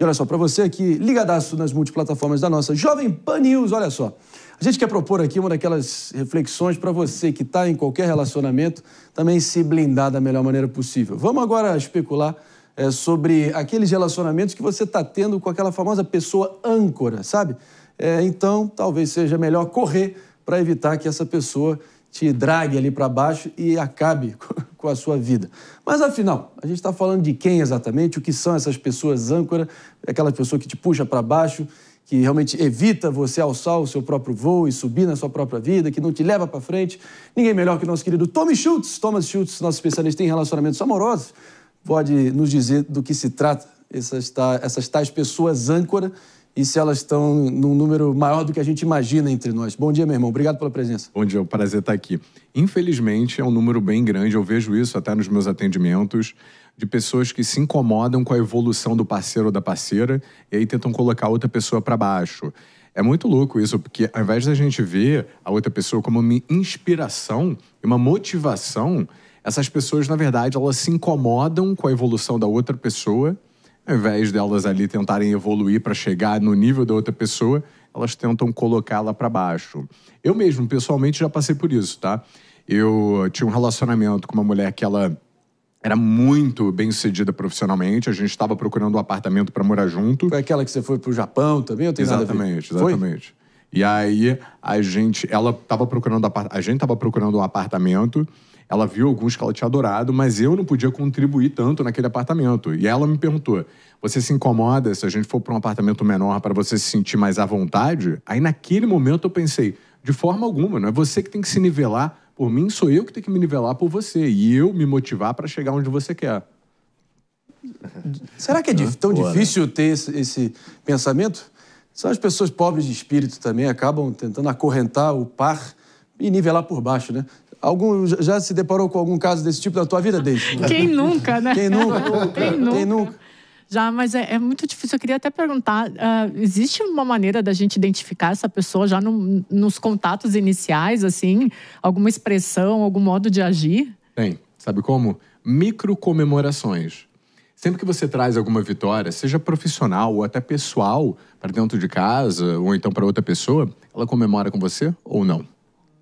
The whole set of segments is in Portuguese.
E olha só, para você que ligadaço nas multiplataformas da nossa Jovem Pan News, olha só. A gente quer propor aqui uma daquelas reflexões para você que está em qualquer relacionamento também se blindar da melhor maneira possível. Vamos agora especular é, sobre aqueles relacionamentos que você está tendo com aquela famosa pessoa âncora, sabe? É, então, talvez seja melhor correr para evitar que essa pessoa te drague ali para baixo e acabe com a sua vida. Mas afinal, a gente está falando de quem exatamente? O que são essas pessoas âncora? Aquela pessoa que te puxa para baixo, que realmente evita você alçar o seu próprio voo e subir na sua própria vida, que não te leva para frente. Ninguém melhor que o nosso querido Tommy Schultz. Thomas Schultz, nosso especialista em relacionamentos amorosos, pode nos dizer do que se trata essas, essas tais pessoas âncora e se elas estão num número maior do que a gente imagina entre nós. Bom dia, meu irmão. Obrigado pela presença. Bom dia, é um prazer estar aqui. Infelizmente, é um número bem grande, eu vejo isso até nos meus atendimentos, de pessoas que se incomodam com a evolução do parceiro ou da parceira e aí tentam colocar outra pessoa para baixo. É muito louco isso, porque ao invés da gente ver a outra pessoa como uma inspiração e uma motivação, essas pessoas, na verdade, elas se incomodam com a evolução da outra pessoa ao invés delas ali tentarem evoluir para chegar no nível da outra pessoa, elas tentam colocá-la para baixo. Eu mesmo, pessoalmente, já passei por isso, tá? Eu tinha um relacionamento com uma mulher que ela era muito bem sucedida profissionalmente. A gente estava procurando um apartamento para morar junto. Foi aquela que você foi para o Japão também? Eu tenho exatamente, nada a ver. exatamente. Foi? E aí a gente, ela tava procurando, a gente tava procurando um apartamento, ela viu alguns que ela tinha adorado, mas eu não podia contribuir tanto naquele apartamento. E ela me perguntou: "Você se incomoda se a gente for para um apartamento menor para você se sentir mais à vontade?" Aí naquele momento eu pensei: "De forma alguma, não é você que tem que se nivelar por mim, sou eu que tenho que me nivelar por você e eu me motivar para chegar onde você quer." Será que é tão né? difícil ter esse pensamento? São as pessoas pobres de espírito também, acabam tentando acorrentar o par e nivelar por baixo, né? Algum, já se deparou com algum caso desse tipo na tua vida, Deise? Quem nunca, né? Quem nunca? Quem nunca? Quem nunca? Já, mas é, é, muito difícil. Eu queria até perguntar: uh, existe uma maneira da gente identificar essa pessoa já no, nos contatos iniciais, assim? Alguma expressão, algum modo de agir? Tem. Sabe como? Microcomemorações. Sempre que você traz alguma vitória, seja profissional ou até pessoal, para dentro de casa ou então para outra pessoa, ela comemora com você ou não?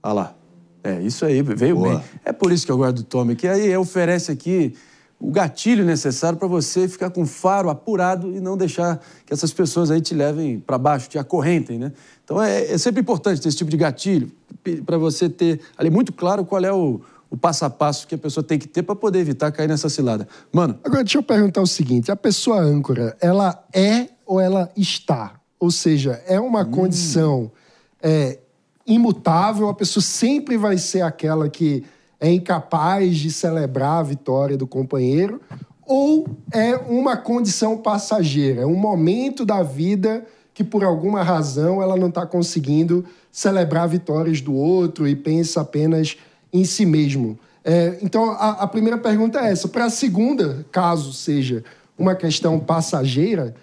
Ah lá. É, isso aí, veio Boa. bem. É por isso que eu guardo o Tommy, que aí oferece aqui o gatilho necessário para você ficar com o faro apurado e não deixar que essas pessoas aí te levem para baixo, te acorrentem, né? Então é, é, sempre importante ter esse tipo de gatilho para você ter ali muito claro qual é o, o passo a passo que a pessoa tem que ter para poder evitar cair nessa cilada. Mano. Agora, deixa eu perguntar o seguinte: a pessoa âncora, ela é ou ela está? Ou seja, é uma hum. condição é, imutável, a pessoa sempre vai ser aquela que é incapaz de celebrar a vitória do companheiro, ou é uma condição passageira, um momento da vida que por alguma razão ela não está conseguindo celebrar vitórias do outro e pensa apenas em si mesmo. É, então, a, a, primeira pergunta é essa. Para a segunda, caso seja uma questão passageira,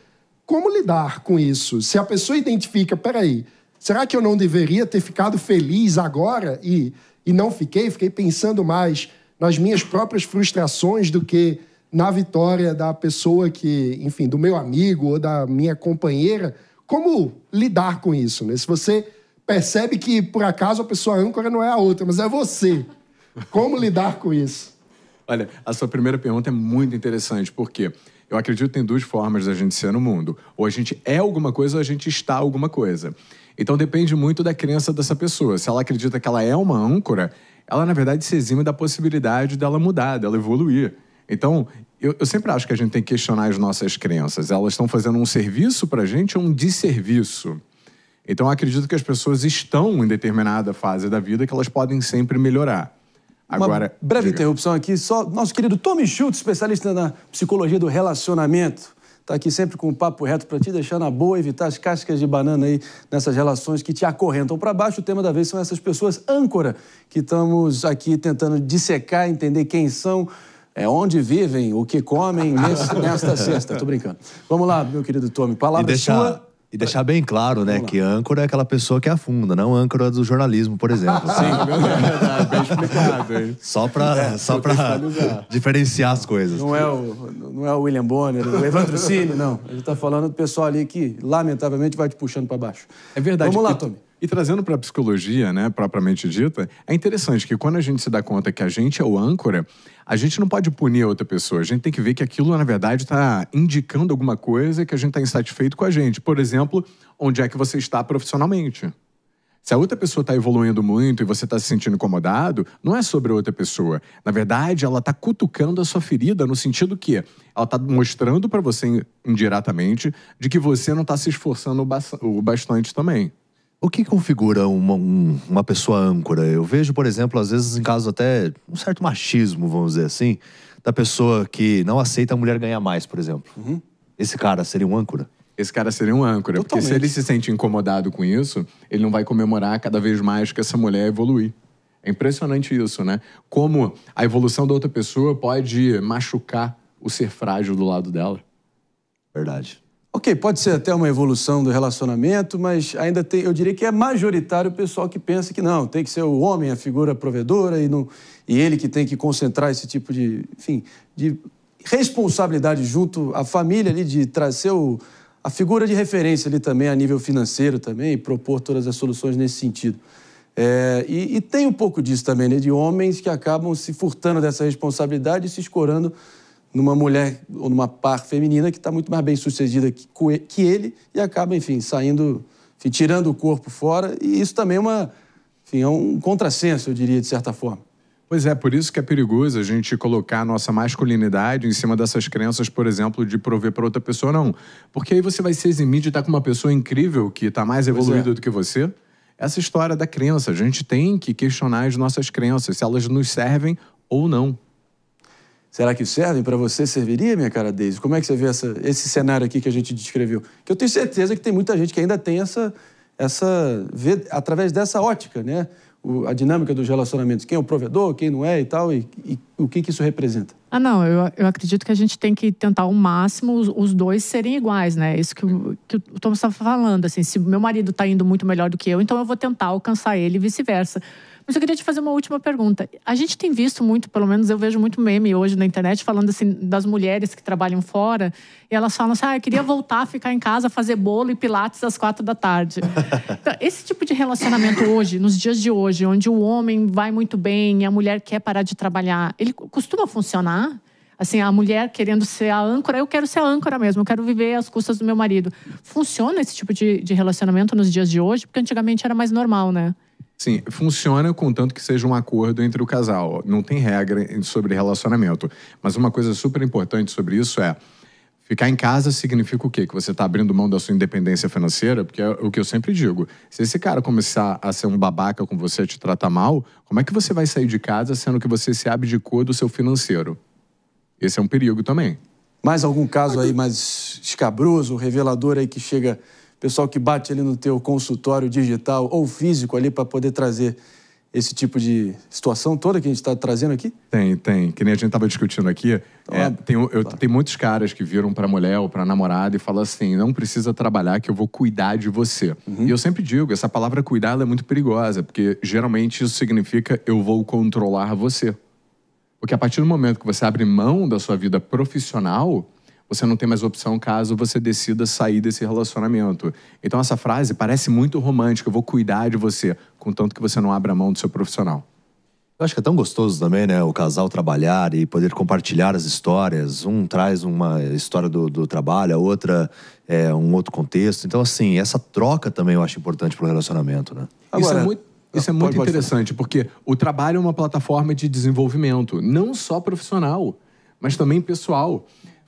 como lidar com isso? Se a pessoa identifica, peraí, será que eu não deveria ter ficado feliz agora e, e não fiquei? Fiquei pensando mais nas minhas próprias frustrações do que na vitória da pessoa que, enfim, do meu amigo ou da minha companheira. Como lidar com isso? Né? Se você percebe que, por acaso, a pessoa âncora não é a outra, mas é você. Como lidar com isso? Olha, a sua primeira pergunta é muito interessante, porque eu acredito que tem duas formas da gente ser no mundo. Ou a gente é alguma coisa ou a gente está alguma coisa. Então depende muito da crença dessa pessoa. Se ela acredita que ela é uma âncora, ela na verdade se exime da possibilidade dela mudar, dela evoluir. Então, eu, eu sempre acho que a gente tem que questionar as nossas crenças. Elas estão fazendo um serviço para a gente ou um desserviço? Então, acredito que as pessoas estão em determinada fase da vida que elas podem sempre melhorar. Agora, Uma breve diga. interrupção aqui, só nosso querido Tommy Schultz, especialista na psicologia do relacionamento. Está aqui sempre com o papo reto para te deixar na boa, evitar as cascas de banana aí nessas relações que te acorrentam para baixo. O tema da vez são essas pessoas âncora que estamos aqui tentando dissecar, entender quem são, é, onde vivem, o que comem nesta sexta. Tô brincando. Vamos lá, meu querido Tommy. Palavra e deixar, sua e deixar bem claro, né, que âncora é aquela pessoa que afunda, não âncora do jornalismo, por exemplo. Sim, é bem explicado. Hein? Só para é, só pra diferenciar as coisas. Não é, o, não é o William Bonner, o Evandro Cine, não. Ele está falando do pessoal ali que, lamentavelmente, vai te puxando para baixo. É verdade. Vamos lá, Tommy. E trazendo para a psicologia, né, propriamente dita, é interessante que quando a gente se dá conta que a gente é o âncora, a gente não pode punir a outra pessoa. A gente tem que ver que aquilo, na verdade, está indicando alguma coisa que a gente está insatisfeito com a gente. Por exemplo, onde é que você está profissionalmente. Se a outra pessoa está evoluindo muito e você está se sentindo incomodado, não é sobre a outra pessoa. Na verdade, ela está cutucando a sua ferida no sentido que ela está mostrando para você indiretamente de que você não está se esforçando o bastante também. O que configura uma, um, uma pessoa âncora? Eu vejo, por exemplo, às vezes em casos até um certo machismo, vamos dizer assim, da pessoa que não aceita a mulher ganhar mais, por exemplo. Uhum. Esse cara seria um âncora? Esse cara seria um âncora, Totalmente. porque se ele se sente incomodado com isso, ele não vai comemorar cada vez mais que essa mulher evoluir. É impressionante isso, né? Como a evolução da outra pessoa pode machucar o ser frágil do lado dela. Verdade. Ok, pode ser até uma evolução do relacionamento, mas ainda tem, eu diria que é majoritário o pessoal que pensa que não, tem que ser o homem a figura provedora e, não, e ele que tem que concentrar esse tipo de, enfim, de responsabilidade junto à família ali, de trazer o, a figura de referência ali também a nível financeiro também e propor todas as soluções nesse sentido. É, e, e, tem um pouco disso também, né, de homens que acabam se furtando dessa responsabilidade e se escorando numa mulher ou numa par feminina que está muito mais bem sucedida que ele e acaba, enfim, saindo, enfim, tirando o corpo fora. E isso também é, uma, enfim, é um contrassenso, eu diria, de certa forma. Pois é, por isso que é perigoso a gente colocar a nossa masculinidade em cima dessas crenças, por exemplo, de prover para outra pessoa, não. Porque aí você vai se eximir de estar tá com uma pessoa incrível que está mais é. evoluída é. do que você. Essa história da crença, a gente tem que questionar as nossas crenças, se elas nos servem ou não. Será que servem para você? Serviria, minha cara Deise? Como é que você vê essa, esse cenário aqui que a gente descreveu? Que eu tenho certeza que tem muita gente que ainda tem essa, essa vê, através dessa ótica, né? O, a dinâmica dos relacionamentos, quem é o provedor, quem não é e tal, e, e o que, que isso representa? Ah, não, eu, eu acredito que a gente tem que tentar ao máximo os, os dois serem iguais, né? Isso que o, que o Thomas estava falando, assim, se meu marido está indo muito melhor do que eu, então eu vou tentar alcançar ele e vice-versa. Mas eu queria te fazer uma última pergunta. A gente tem visto muito, pelo menos eu vejo muito meme hoje na internet falando assim das mulheres que trabalham fora e elas falam assim: ah, eu queria voltar a ficar em casa, fazer bolo e pilates às quatro da tarde. Então, esse tipo de relacionamento hoje, nos dias de hoje, onde o homem vai muito bem e a mulher quer parar de trabalhar, ele costuma funcionar? Assim, a mulher querendo ser a âncora, eu quero ser a âncora mesmo, eu quero viver às custas do meu marido. Funciona esse tipo de, de relacionamento nos dias de hoje? Porque antigamente era mais normal, né? Sim, funciona contanto que seja um acordo entre o casal. Não tem regra sobre relacionamento. Mas uma coisa super importante sobre isso é. Ficar em casa significa o quê? Que você está abrindo mão da sua independência financeira, porque é o que eu sempre digo. Se esse cara começar a ser um babaca com você, te tratar mal, como é que você vai sair de casa sendo que você se abdicou do seu financeiro? Esse é um perigo também. Mais algum caso aí mais escabroso, revelador aí que chega pessoal que bate ali no teu consultório digital ou físico ali para poder trazer esse tipo de situação toda que a gente está trazendo aqui? Tem, tem. Que nem a gente estava discutindo aqui. Então, é, tem, eu, tá. tem muitos caras que viram para mulher ou para namorada e falam assim: não precisa trabalhar que eu vou cuidar de você. Uhum. E eu sempre digo: essa palavra cuidar é muito perigosa, porque geralmente isso significa eu vou controlar você. Porque a partir do momento que você abre mão da sua vida profissional, você não tem mais opção caso você decida sair desse relacionamento. Então essa frase parece muito romântica, eu vou cuidar de você, contanto que você não abra mão do seu profissional. Eu acho que é tão gostoso também, né? O casal trabalhar e poder compartilhar as histórias. Um traz uma história do, do trabalho, a outra é um outro contexto. Então, assim, essa troca também eu acho importante para o relacionamento, né? Agora, isso é muito, isso é ah, muito pode, interessante, porque o trabalho é uma plataforma de desenvolvimento, não só profissional, mas também pessoal.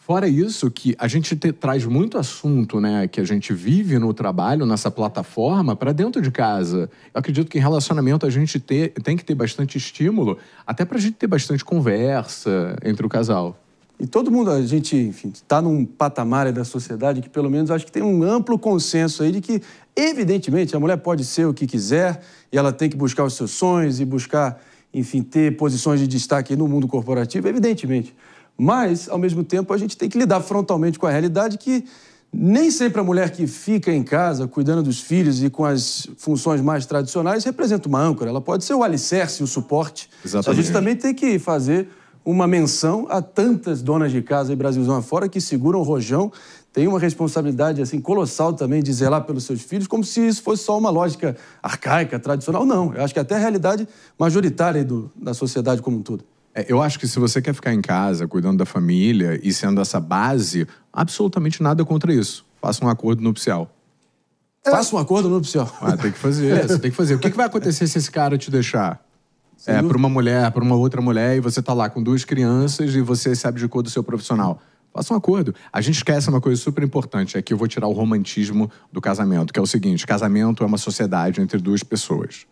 Fora isso, que a gente te, traz muito assunto né, que a gente vive no trabalho, nessa plataforma, para dentro de casa. Eu acredito que em relacionamento a gente ter, tem que ter bastante estímulo, até para a gente ter bastante conversa entre o casal. E todo mundo, a gente, enfim, está num patamar da sociedade que, pelo menos, acho que tem um amplo consenso aí de que, evidentemente, a mulher pode ser o que quiser e ela tem que buscar os seus sonhos e buscar, enfim, ter posições de destaque no mundo corporativo, evidentemente. Mas, ao mesmo tempo, a gente tem que lidar frontalmente com a realidade que nem sempre a mulher que fica em casa cuidando dos filhos e com as funções mais tradicionais representa uma âncora. Ela pode ser o alicerce, o suporte. Exatamente. A gente também tem que fazer uma menção a tantas donas de casa e Brasilzão afora que seguram o rojão, têm uma responsabilidade assim colossal também de zelar pelos seus filhos, como se isso fosse só uma lógica arcaica, tradicional. Não, eu acho que até a realidade majoritária do, da sociedade como um todo. É, eu acho que se você quer ficar em casa, cuidando da família e sendo essa base, absolutamente nada contra isso. Faça um acordo nupcial. É. Faça um acordo nupcial. Ah, tem que fazer, você tem que fazer. O que, que vai acontecer se esse cara te deixar? Sem é, para uma mulher, para uma outra mulher, e você tá lá com duas crianças e você se abdicou do seu profissional. Faça um acordo. A gente esquece uma coisa super importante, é que eu vou tirar o romantismo do casamento, que é o seguinte: casamento é uma sociedade entre duas pessoas.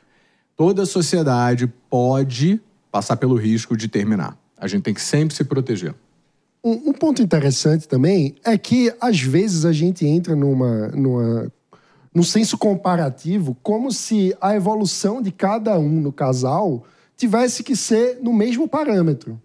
Toda sociedade pode passar pelo risco de terminar. A gente tem que sempre se proteger. Um, um ponto interessante também é que, às vezes, a gente entra numa, numa num senso comparativo, como se a evolução de cada um no casal tivesse que ser no mesmo parâmetro.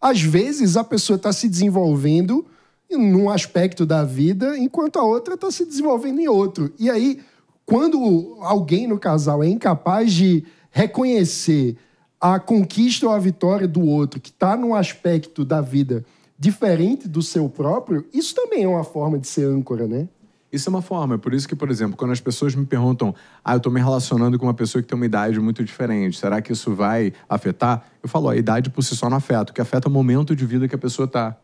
Às vezes a pessoa está se desenvolvendo num aspecto da vida, enquanto a outra está se desenvolvendo em outro. E aí, quando alguém no casal é incapaz de reconhecer a conquista ou a vitória do outro, que está num aspecto da vida diferente do seu próprio, isso também é uma forma de ser âncora, né? Isso é uma forma. É Por isso que, por exemplo, quando as pessoas me perguntam, ah, eu estou me relacionando com uma pessoa que tem uma idade muito diferente, será que isso vai afetar? Eu falo, a idade por si só não afeta, o que afeta é o momento de vida que a pessoa está.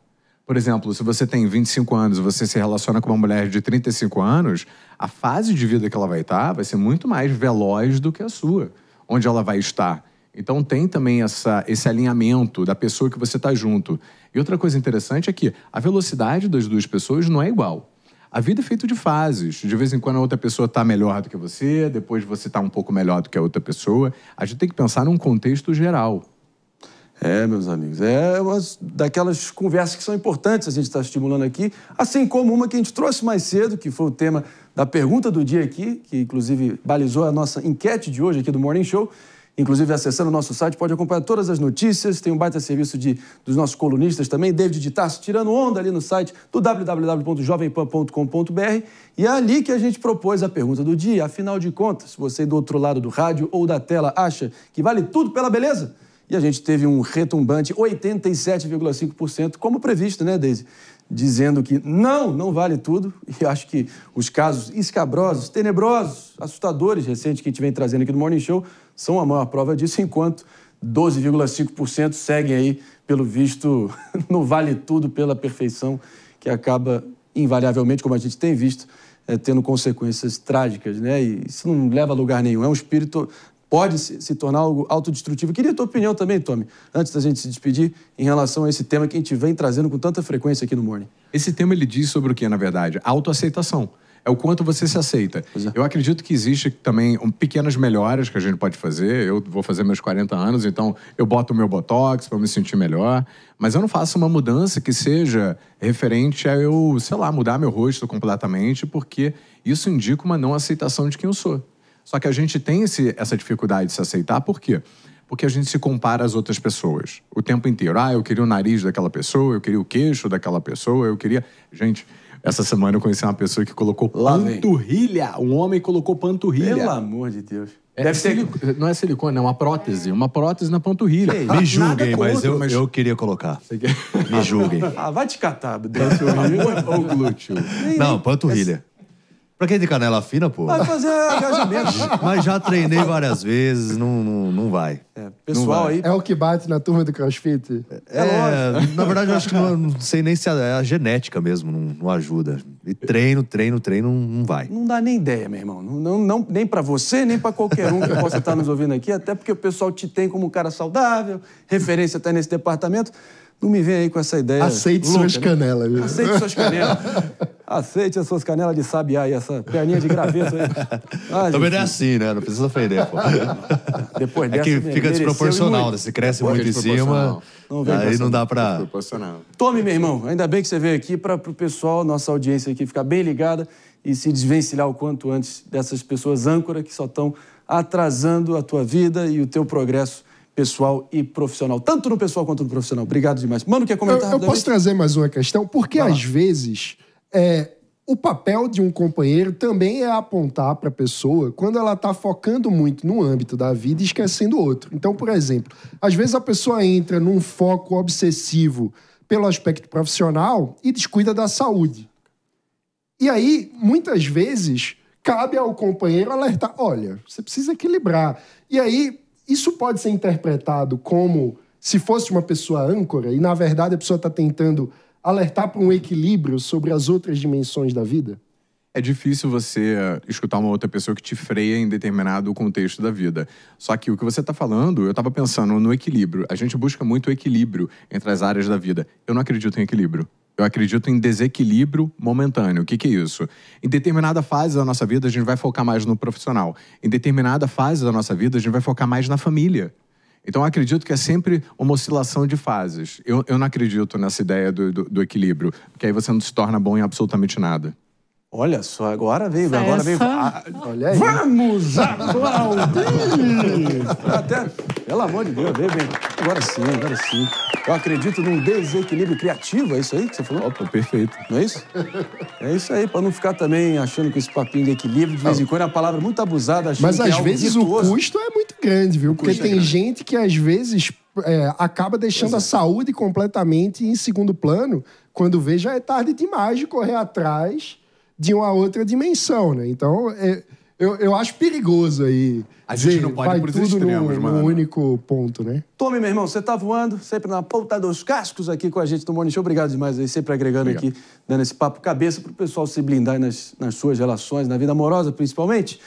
Por exemplo, se você tem 25 anos e você se relaciona com uma mulher de 35 anos, a fase de vida que ela vai estar tá vai ser muito mais veloz do que a sua, onde ela vai estar. Então tem também essa, esse alinhamento da pessoa que você está junto. E outra coisa interessante é que a velocidade das duas pessoas não é igual. A vida é feita de fases. De vez em quando a outra pessoa está melhor do que você, depois você está um pouco melhor do que a outra pessoa. A gente tem que pensar num contexto geral. É, meus amigos, é uma daquelas conversas que são importantes a gente está estimulando aqui, assim como uma que a gente trouxe mais cedo, que foi o tema da pergunta do dia aqui, que inclusive balizou a nossa enquete de hoje aqui do Morning Show, inclusive acessando o nosso site, pode acompanhar todas as notícias. Tem um baita serviço de, dos nossos colunistas também, David de tirando onda ali no site do www.jovempan.com.br. E é ali que a gente propôs a pergunta do dia. Afinal de contas, você do outro lado do rádio ou da tela acha que vale tudo pela beleza? e a gente teve um retumbante 87,5%, como previsto, né, Deise? Dizendo que não, não vale tudo, e acho que os casos escabrosos, tenebrosos, assustadores recentes que a gente vem trazendo aqui no Morning Show são a maior prova disso, enquanto 12,5% seguem aí, pelo visto, no vale tudo pela perfeição, que acaba invariavelmente, como a gente tem visto, é, tendo consequências trágicas, né? E isso não leva a lugar nenhum. É um espírito pode se, se, tornar algo autodestrutivo. Queria a tua opinião também, Tommy, antes da gente se despedir, em relação a esse tema que a gente vem trazendo com tanta frequência aqui no Morning. Esse tema ele diz sobre o que, na verdade? Autoaceitação é o quanto você se aceita. É. Eu acredito que existe também um, pequenas melhoras que a gente pode fazer. Eu vou fazer meus 40 anos, então eu boto o meu botox para me sentir melhor, mas eu não faço uma mudança que seja referente a eu, sei lá, mudar meu rosto completamente, porque isso indica uma não aceitação de quem eu sou. Só que a gente tem esse, essa dificuldade de se aceitar, por quê? Porque a gente se compara às outras pessoas o tempo inteiro. Ah, eu queria o nariz daquela pessoa, eu queria o queixo daquela pessoa, eu queria. Gente, essa semana eu conheci uma pessoa que colocou Lá panturrilha. Vem. Um homem colocou panturrilha. Pelo amor de Deus. É Deve silico... Não é silicone, é uma prótese. Uma prótese na panturrilha. me julguem, mas, eu, mas eu queria colocar. Quer... Me julguem. Ah, vai te catar. Panturrilha ou glúteo? Não, panturrilha. Pra quem tem canela fina, pô. Vai fazer agachamento Mas já treinei várias vezes, não, não, não vai. É, pessoal não vai. aí. É o que bate na turma do crossfit? É, é Na verdade, eu acho que não, não sei nem se a, é a genética mesmo não, não, ajuda. E treino, treino, treino, não vai. Não dá nem ideia, meu irmão. Não, não, nem para você, nem para qualquer um que possa estar nos ouvindo aqui, até porque o pessoal te tem como um cara saudável, referência até nesse departamento. Não me vem aí com essa ideia. Aceite louca, suas né? canelas. Viu? Aceite suas canelas. Aceite as suas canelas de sabiá e essa perninha de graveto aí. Ah, Também não é assim, né? Não precisa ofender, pô. Depois é dessa, é que fica desproporcional, né? se cresce muito em cima. Não vem aí não dá pra. Desproporcional. Tome, meu irmão. Ainda bem que você veio aqui para o pessoal, nossa audiência aqui, ficar bem ligada e se desvencilhar o quanto antes dessas pessoas âncora que só estão atrasando a tua vida e o teu progresso pessoal e profissional. Tanto no pessoal quanto no profissional. Obrigado demais. Mano, quer comentar? Eu, eu posso trazer mais uma questão? Porque Vai às lá. vezes é, o papel de um companheiro também é apontar para a pessoa quando ela está focando muito no âmbito da vida e esquecendo o outro. Então, por exemplo, às vezes a pessoa entra num foco obsessivo pelo aspecto profissional e descuida da saúde. E aí, muitas vezes, cabe ao companheiro alertar: olha, você precisa equilibrar. E aí, isso pode ser interpretado como se fosse uma pessoa âncora e, na verdade, a pessoa está tentando alertar para um equilíbrio sobre as outras dimensões da vida? É difícil você eh, escutar uma outra pessoa que te freia em determinado contexto da vida. Só que o que você está falando, eu estava pensando no equilíbrio. A gente busca muito o equilíbrio entre as áreas da vida. Eu não acredito em equilíbrio. Eu acredito em desequilíbrio momentâneo. O que, que, é isso? Em determinada fase da nossa vida, a gente vai focar mais no profissional. Em determinada fase da nossa vida, a gente vai focar mais na família. Então, eu acredito que é sempre uma oscilação de fases. Eu, eu não acredito nessa ideia do, do, do equilíbrio, porque aí você não se torna bom em absolutamente nada. Olha só, agora veio, Essa... agora é veio. Ah, olha aí. Vamos aplaudir! Até, pelo amor de Deus, veio bem. Agora sim, agora sim. Eu acredito num desequilíbrio criativo, é isso aí que você falou? Opa, perfeito. Não é isso? É isso aí, para não ficar também achando que esse papinho de equilíbrio, de vez em quando, é uma palavra muito abusada. Achando Mas que é às é vezes o custo é muito grande, viu? Porque é tem é gente que às vezes é, acaba deixando Exato. a é. saúde completamente em segundo plano, quando vê já é tarde demais de correr atrás de uma outra dimensão, né? Então, é eu, eu acho perigoso aí. A gente dizer, não pode ir para os extremos, no, mano. no único ponto, né? Tome, meu irmão, você tá voando, sempre na ponta dos cascos aqui com a gente do Morning Show. Obrigado demais aí, sempre agregando Obrigado. aqui, dando esse papo cabeça para o pessoal se blindar nas, nas suas relações, na vida amorosa principalmente.